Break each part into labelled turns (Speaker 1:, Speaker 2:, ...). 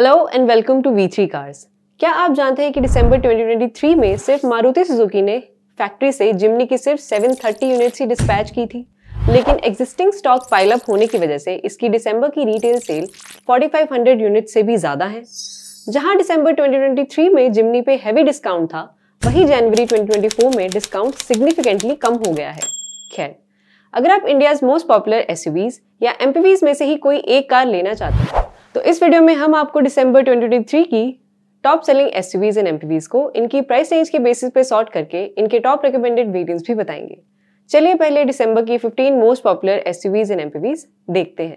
Speaker 1: Hello and welcome to V three cars क्या आप जानते हैं कि दिसंबर 2023 में सिर्फ मारुति सुजुकी ने फैक्ट्री से जिमनी की सिर्फ 730 यूनिट्स ही डिस्पैच की थी लेकिन एग्जिस्टिंग स्टॉक अप होने की वजह से इसकी दिसंबर की रिटेल सेल 4500 यूनिट से भी ज़्यादा है जहां दिसंबर 2023 में जिमनी पे हैवी डिस्काउंट था वहीं जनवरी 2024 में डिस्काउंट सिग्निफिकेंटली कम हो गया है खैर अगर आप इंडियाज मोस्ट पॉपुलर एस या एम में से ही कोई एक कार लेना चाहते हैं तो इस वीडियो में हम आपको दिसंबर 2023 की top selling SUVs and MPVs को इनकी प्राइस रेंज के बेसिस पे सॉर्ट करके इनके टॉप रिकमेंडेड वेरिएंट्स भी बताएंगे चलिए पहले दिसंबर की 15 most popular SUVs and MPVs देखते हैं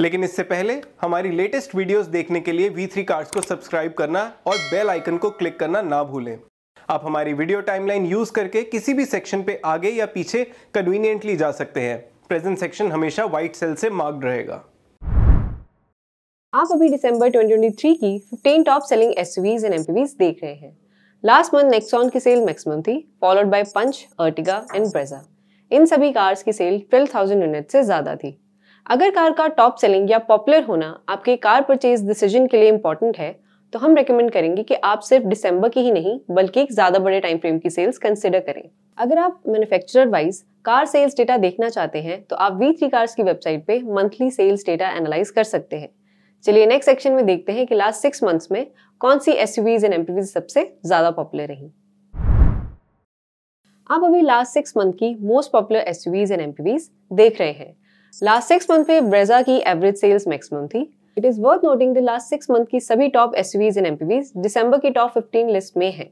Speaker 2: लेकिन इससे पहले हमारी लेटेस्ट वीडियोस देखने के लिए V3 कार्ड्स को सब्सक्राइब करना और बेल आइकन को क्लिक करना ना भूलें आप हमारी वीडियो टाइमलाइन यूज करके किसी भी सेक्शन पे आगे या पीछे कन्वीनियंटली जा सकते हैं प्रेजेंट सेक्शन हमेशा व्हाइट सेल से मार्क्ड रहेगा
Speaker 1: आप अभी दिसंबर 2023 की 15 top selling SUVs and MPVs देख रहे हैं लास्ट मंथ नेक्सॉन की सेल मैक्सिमम थी followed by Punch Ertiga and Brezza इन सभी कार्स की सेल 12,000 यूनिट से ज़्यादा थी अगर कार का टॉप सेलिंग या पॉपुलर होना आपके कार परचेज डिसीजन के लिए इंपॉर्टेंट है तो हम रेकमेंड करेंगे कि आप सिर्फ दिसंबर की ही नहीं बल्कि एक ज़्यादा बड़े टाइम फ्रेम की सेल्स कंसिडर करें अगर आप manufacturer wise car sales data देखना चाहते हैं तो आप वी कार्स की वेबसाइट पे मंथली सेल्स डेटा एनालाइज कर सकते हैं चलिए नेक्स्ट सेक्शन में देखते हैं कि लास्ट सिक्स मंथ्स में कौन सी एस एंड एम सबसे ज़्यादा पॉपुलर रही आप अभी लास्ट सिक्स मंथ की most popular S and M देख रहे हैं लास्ट सिक्स मंथ में ब्रेजा की एवरेज सेल्स मैक्सिमम थी it is worth noting the last six month की सभी टॉप एस एंड एम दिसंबर की टॉप फिफ्टीन लिस्ट में है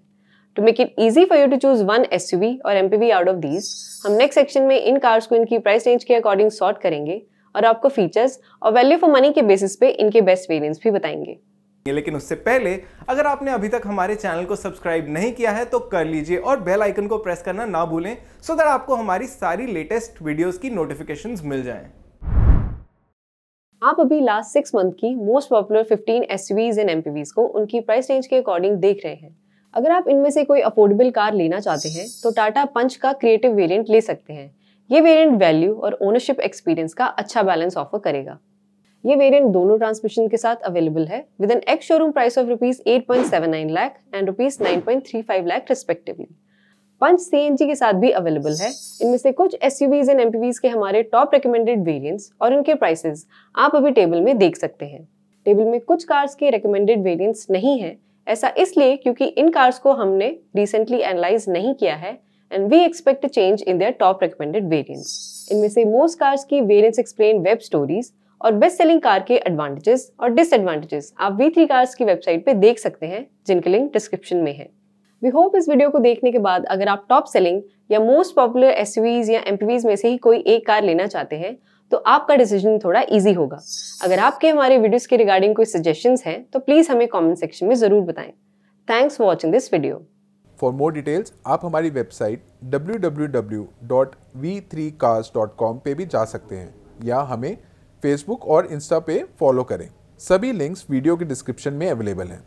Speaker 1: to make it easy for you to choose one S और एम आउट ऑफ दीज हम next section में इन कार्स को इनकी प्राइस रेंज के अकॉर्डिंग सॉर्ट करेंगे और आपको फीचर्स और वैल्यू फॉर मनी के बेसिस पे इनके बेस्ट वेरियंट्स भी बताएंगे
Speaker 2: लेकिन उससे पहले अगर आपने अभी तक हमारे चैनल को सब्सक्राइब नहीं किया है तो कर लीजिए और बेल आइकन को प्रेस करना ना भूलें सो दैट आपको हमारी सारी लेटेस्ट वीडियोस की नोटिफिकेशंस मिल जाएं।
Speaker 1: आप अभी लास्ट सिक्स मंथ की most popular 15 S and MPVs को उनकी प्राइस रेंज के अकॉर्डिंग देख रहे हैं अगर आप इनमें से कोई अफोर्डेबल कार लेना चाहते हैं तो टाटा पंच का क्रिएटिव वेरियंट ले सकते हैं ये वेरिएंट वैल्यू और ओनरशिप एक्सपीरियंस का अच्छा बैलेंस ऑफर करेगा ये वेरिएंट दोनों ट्रांसमिशन के साथ अवेलेबल है with an ex showroom price of rupees eight point seven nine and rupees nine point three five respectively Punch C के साथ भी अवेलेबल है इनमें से कुछ एस एंड एम के हमारे टॉप रिकमेंडेड वेरियंट्स और उनके प्राइसेस आप अभी टेबल में देख सकते हैं टेबल में कुछ कार्स के रिकमेंडेड वेरियंट्स नहीं है ऐसा इसलिए क्योंकि इन कार्स को हमने रिसेंटली एनालाइज नहीं किया है and we expect a change in their top recommended variants. इनमें से मोस्ट कार्स की variants एक्सप्लेन वेब स्टोरीज और बेस्ट सेलिंग कार के एडवांटेजेस और डिसएडवांटेजेस आप वी थ्री कार्स की वेबसाइट पे देख सकते हैं जिनके लिंक डिस्क्रिप्शन में है वी होप इस वीडियो को देखने के बाद अगर आप टॉप सेलिंग या मोस्ट पॉपुलर एस या एम में से ही कोई एक कार लेना चाहते हैं तो आपका डिसीजन थोड़ा ईजी होगा अगर आपके हमारे वीडियोज़ के रिगार्डिंग कोई सजेशन हैं तो प्लीज़ हमें कॉमेंट सेक्शन में ज़रूर बताएं thanks for watching this video
Speaker 2: for more details आप हमारी वेबसाइट www.v3cars.com पे भी जा सकते हैं या हमें फेसबुक और इंस्टा पे फॉलो करें सभी लिंक्स वीडियो के डिस्क्रिप्शन में अवेलेबल हैं